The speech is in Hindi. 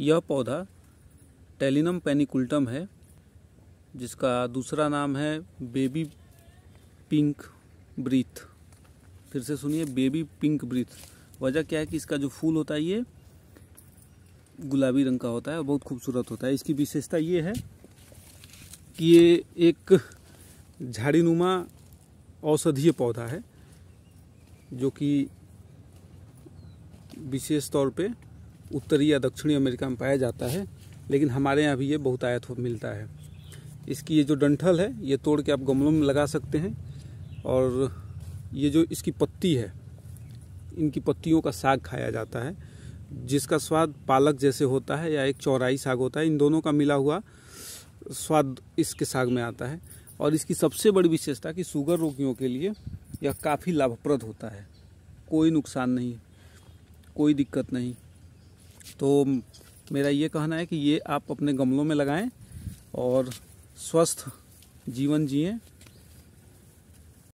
यह पौधा टेलिनम पेनिकुलटम है जिसका दूसरा नाम है बेबी पिंक ब्रीथ फिर से सुनिए बेबी पिंक ब्रीथ वजह क्या है कि इसका जो फूल होता है ये गुलाबी रंग का होता है और बहुत खूबसूरत होता है इसकी विशेषता ये है कि ये एक झाड़ीनुमा औषधीय पौधा है जो कि विशेष तौर पे उत्तरी या दक्षिणी अमेरिका में पाया जाता है लेकिन हमारे यहाँ भी ये बहुत आयत हो मिलता है इसकी ये जो डंठल है ये तोड़ के आप गमलों में लगा सकते हैं और ये जो इसकी पत्ती है इनकी पत्तियों का साग खाया जाता है जिसका स्वाद पालक जैसे होता है या एक चौराई साग होता है इन दोनों का मिला हुआ स्वाद इसके साग में आता है और इसकी सबसे बड़ी विशेषता कि शुगर रोगियों के लिए यह काफ़ी लाभप्रद होता है कोई नुकसान नहीं कोई दिक्कत नहीं तो मेरा ये कहना है कि ये आप अपने गमलों में लगाएं और स्वस्थ जीवन जिएं